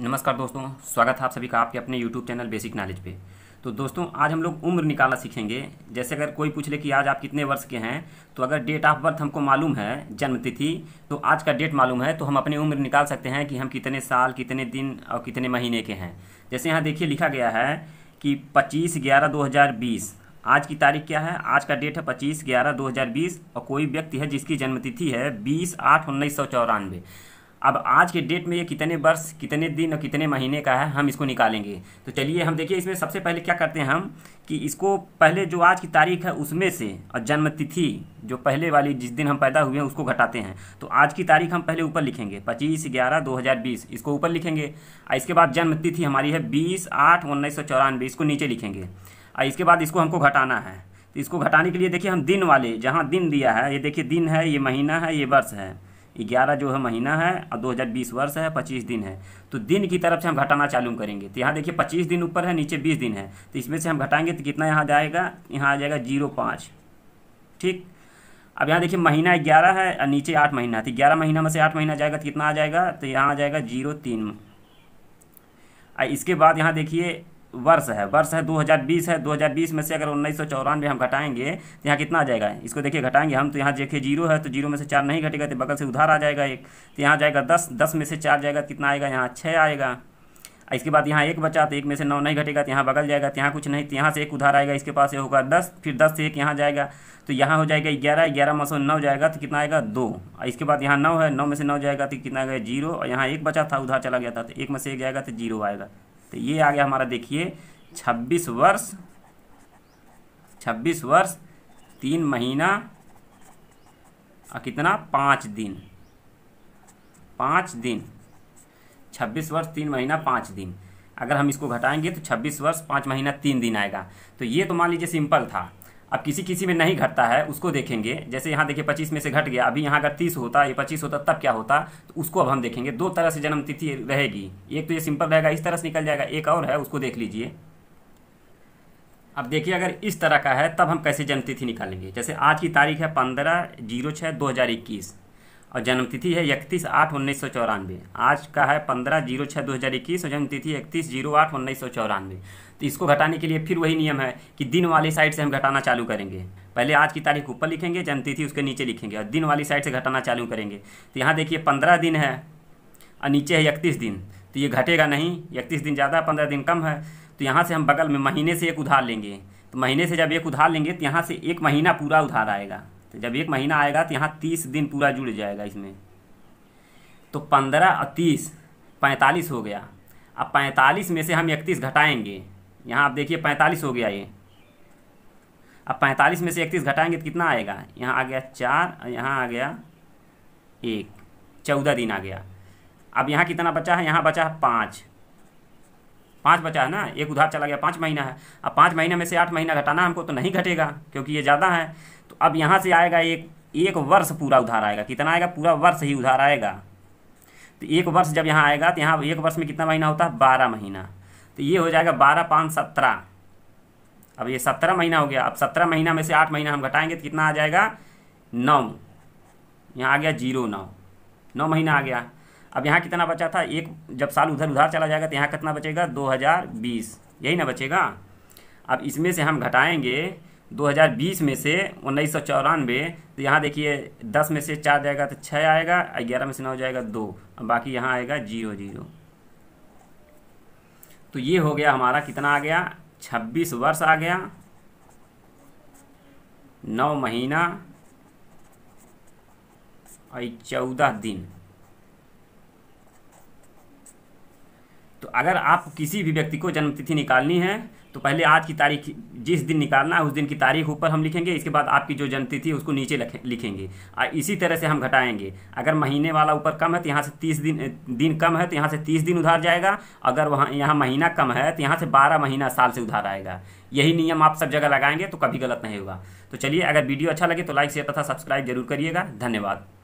नमस्कार दोस्तों स्वागत है आप सभी का आपके अपने यूट्यूब चैनल बेसिक नॉलेज पे तो दोस्तों आज हम लोग उम्र निकालना सीखेंगे जैसे अगर कोई पूछ ले कि आज आप कितने वर्ष के हैं तो अगर डेट ऑफ बर्थ हमको मालूम है जन्म तिथि तो आज का डेट मालूम है तो हम अपनी उम्र निकाल सकते हैं कि हम कितने साल कितने दिन और कितने महीने के हैं जैसे यहाँ देखिए लिखा गया है कि पच्चीस ग्यारह दो आज की तारीख क्या है आज का डेट है पच्चीस ग्यारह दो और कोई व्यक्ति है जिसकी जन्मतिथि है बीस आठ उन्नीस सौ चौरानवे अब आज के डेट में ये कितने वर्ष कितने दिन और कितने महीने का है हम इसको निकालेंगे तो चलिए हम देखिए इसमें सबसे पहले क्या करते हैं हम कि इसको पहले जो आज की तारीख है उसमें से और जन्मतिथि जो पहले वाली जिस दिन हम पैदा हुए हैं उसको घटाते हैं तो आज की तारीख हम पहले ऊपर लिखेंगे पच्चीस ग्यारह दो हज़ार बीस इसको ऊपर लिखेंगे और इसके बाद जन्मतिथि हमारी है बीस आठ उन्नीस सौ चौरानवे इसको नीचे लिखेंगे और इसके बाद इसको हमको घटाना है तो इसको घटाने के लिए देखिए हम दिन वाले जहाँ दिन दिया है ये देखिए दिन है ये महीना है ये वर्ष है ग्यारह जो है महीना है और 2020 वर्ष है पच्चीस दिन है तो दिन की तरफ से हम घटाना चालू करेंगे तो यहाँ देखिए पच्चीस दिन ऊपर है नीचे बीस दिन है तो इसमें से हम घटाएंगे तो कितना यहाँ जाएगा यहाँ आ जाएगा जीरो पाँच ठीक अब यहाँ देखिए महीना ग्यारह है और नीचे आठ महीना तो ग्यारह महीना में से आठ महीना जाएगा तो कितना आ जाएगा तो यहाँ आ जाएगा जीरो तीन इसके बाद यहाँ देखिए वर्ष है वर्ष है 2020 है 2020 में से अगर उन्नीस सौ हम घटाएंगे तो यहाँ कितना आ जाएगा इसको देखिए घटाएंगे हम तो यहाँ देखिए जीरो है तो जीरो में से चार नहीं घटेगा तो बगल से उधार आ जाएगा एक तो यहाँ जाएगा दस दस में से चार जाएगा तो कितना आएगा यहाँ छः आएगा इसके बाद यहाँ एक बचा तो एक में से नौ नहीं घटेगा तो यहाँ बगल जाएगा तो यहाँ कुछ नहीं तो यहाँ से एक उधार आएगा इसके पास ये होगा दस फिर दस से एक यहाँ जाएगा तो यहाँ हो जाएगा ग्यारह ग्यारह में से नौ जाएगा तो कितना आएगा दो इसके बाद यहाँ नौ है नौ में से नौ जाएगा तो कितना आएगा जीरो और यहाँ एक बचा था उधार चला गया था तो एक में से एक जाएगा तो जीरो आएगा तो ये आ गया हमारा देखिए छब्बीस वर्ष छब्बीस वर्ष तीन महीना और कितना पाँच दिन पाँच दिन छब्बीस वर्ष तीन महीना पाँच दिन अगर हम इसको घटाएंगे तो छब्बीस वर्ष पाँच महीना तीन दिन आएगा तो ये तो मान लीजिए सिंपल था अब किसी किसी में नहीं घटता है उसको देखेंगे जैसे यहाँ देखिए पच्चीस में से घट गया अभी यहाँ अगर तीस होता ये पच्चीस होता तब क्या होता तो उसको अब हम देखेंगे दो तरह से जन्म तिथि रहेगी एक तो ये सिंपल रहेगा इस तरह से निकल जाएगा एक और है उसको देख लीजिए अब देखिए अगर इस तरह का है तब हम कैसे जन्म तिथि निकालेंगे जैसे आज की तारीख है पंद्रह जीरो छः दो हज़ार इक्कीस और जन्मतिथि है इकतीस आठ उन्नीस सौ चौरानवे आज का है पंद्रह जीरो छः दो हज़ार इक्कीस और जन्मतिथि इकतीस जीरो आठ उन्नीस सौ चौरानवे तो इसको घटाने के लिए फिर वही नियम है कि दिन वाली साइड से हम घटाना चालू करेंगे पहले आज की तारीख ऊपर लिखेंगे जन्मतिथि उसके नीचे लिखेंगे और दिन वाली साइड से घटाना चालू करेंगे तो यहाँ देखिए पंद्रह दिन है और नीचे है इकतीस दिन तो ये घटेगा नहीं इकतीस दिन ज़्यादा पंद्रह दिन कम है तो यहाँ से हम बगल में महीने से एक उधार लेंगे तो महीने से जब एक उधार लेंगे तो यहाँ से एक महीना पूरा उधार आएगा तो जब एक महीना आएगा तो यहाँ तीस दिन पूरा जुड़ जाएगा इसमें तो पंद्रह और तीस पैंतालीस हो गया अब पैंतालीस में से हम इकतीस घटाएंगे यहाँ आप देखिए पैंतालीस हो गया ये अब पैंतालीस में से इकतीस घटाएंगे तो कितना आएगा यहाँ आ गया चार और यहाँ आ गया एक चौदह दिन आ गया अब यहाँ कितना बचा है यहाँ बचा है पाँच पाँच बचा है ना एक उधार चला गया पाँच महीना है अब पाँच महीने में से आठ महीना घटाना हमको तो नहीं घटेगा क्योंकि ये ज़्यादा है अब यहाँ से आएगा एक एक वर्ष पूरा उधार आएगा कितना आएगा पूरा वर्ष ही उधार आएगा तो एक वर्ष जब यहाँ आएगा तो यहाँ एक वर्ष में कितना महीना होता है बारह महीना तो ये हो जाएगा बारह पाँच सत्रह अब ये सत्रह महीना हो गया अब सत्रह महीना में से आठ महीना हम घटाएंगे तो कितना आ जाएगा नौ यहाँ आ गया जीरो नौ नौ महीना आ गया अब यहाँ कितना बचा था एक जब साल उधर उधार चला जाएगा तो यहाँ कितना बचेगा दो हज़ार बीस यही ना बचेगा अब इसमें से हम घटाएँगे 2020 में से उन्नीस सौ चौरानवे तो यहाँ देखिए 10 में से चार जाएगा तो छः आएगा ग्यारह में से नौ जाएगा दो बाकी यहाँ आएगा जीरो जीरो तो ये हो गया हमारा कितना आ गया छब्बीस वर्ष आ गया नौ महीना और चौदह दिन तो अगर आप किसी भी व्यक्ति को जन्मतिथि निकालनी है तो पहले आज की तारीख जिस दिन निकालना है उस दिन की तारीख ऊपर हम लिखेंगे इसके बाद आपकी जो जन्मतिथि उसको नीचे लिखेंगे और इसी तरह से हम घटाएंगे अगर महीने वाला ऊपर कम है तो यहाँ से तीस दिन दिन कम है तो यहाँ से तीस दिन उधार जाएगा अगर वहाँ यहाँ महीना कम है तो यहाँ से बारह महीना साल से उधार आएगा यही नियम आप सब जगह लगाएंगे तो कभी गलत नहीं होगा तो चलिए अगर वीडियो अच्छा लगे तो लाइक शेयर तथा सब्सक्राइब जरूर करिएगा धन्यवाद